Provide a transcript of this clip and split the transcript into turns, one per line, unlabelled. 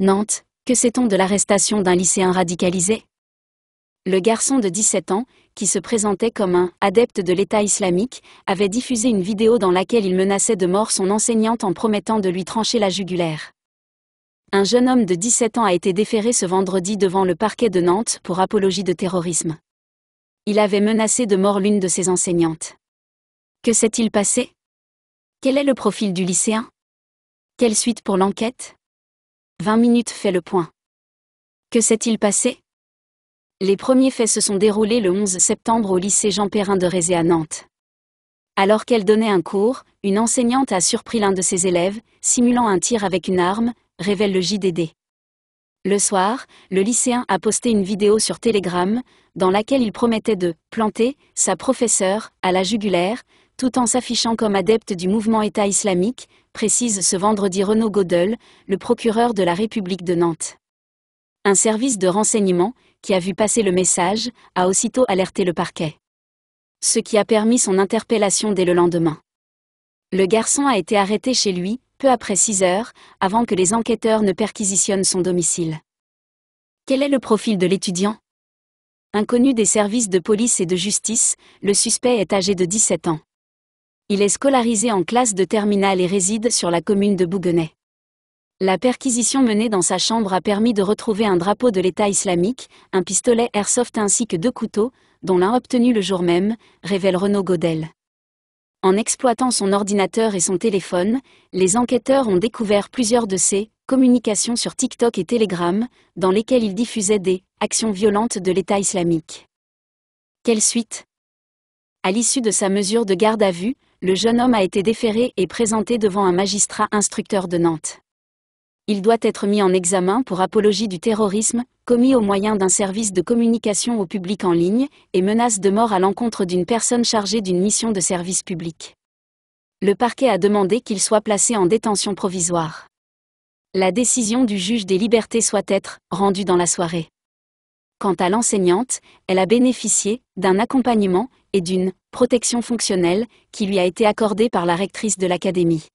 Nantes, que sait-on de l'arrestation d'un lycéen radicalisé Le garçon de 17 ans, qui se présentait comme un adepte de l'État islamique, avait diffusé une vidéo dans laquelle il menaçait de mort son enseignante en promettant de lui trancher la jugulaire. Un jeune homme de 17 ans a été déféré ce vendredi devant le parquet de Nantes pour apologie de terrorisme. Il avait menacé de mort l'une de ses enseignantes. Que s'est-il passé
Quel est le profil du lycéen Quelle suite pour l'enquête 20
minutes fait le point. Que s'est-il passé Les premiers faits se sont déroulés le 11 septembre au lycée Jean Perrin de Rézé à Nantes. Alors qu'elle donnait un cours, une enseignante a surpris l'un de ses élèves, simulant un tir avec une arme, révèle le JDD. Le soir, le lycéen a posté une vidéo sur Telegram, dans laquelle il promettait de planter sa professeure à la jugulaire, tout en s'affichant comme adepte du mouvement État islamique, précise ce vendredi Renaud Godel, le procureur de la République de Nantes. Un service de renseignement, qui a vu passer le message, a aussitôt alerté le parquet. Ce qui a permis son interpellation dès le lendemain. Le garçon a été arrêté chez lui, peu après 6 heures, avant que les enquêteurs ne perquisitionnent son domicile. Quel est le profil de l'étudiant Inconnu des services de police et de justice, le suspect est âgé de 17 ans. Il est scolarisé en classe de terminale et réside sur la commune de Bouguenais. La perquisition menée dans sa chambre a permis de retrouver un drapeau de l'État islamique, un pistolet airsoft ainsi que deux couteaux, dont l'un obtenu le jour même, révèle Renaud Godel. En exploitant son ordinateur et son téléphone, les enquêteurs ont découvert plusieurs de ses communications sur TikTok et Telegram, dans lesquelles il diffusait des actions violentes de l'État islamique. Quelle suite À l'issue de sa mesure de garde à vue, le jeune homme a été déféré et présenté devant un magistrat instructeur de Nantes. Il doit être mis en examen pour apologie du terrorisme, commis au moyen d'un service de communication au public en ligne, et menace de mort à l'encontre d'une personne chargée d'une mission de service public. Le parquet a demandé qu'il soit placé en détention provisoire. La décision du juge des libertés soit être rendue dans la soirée. Quant à l'enseignante, elle a bénéficié d'un accompagnement et d'une protection fonctionnelle qui lui a été accordée par
la rectrice de l'académie.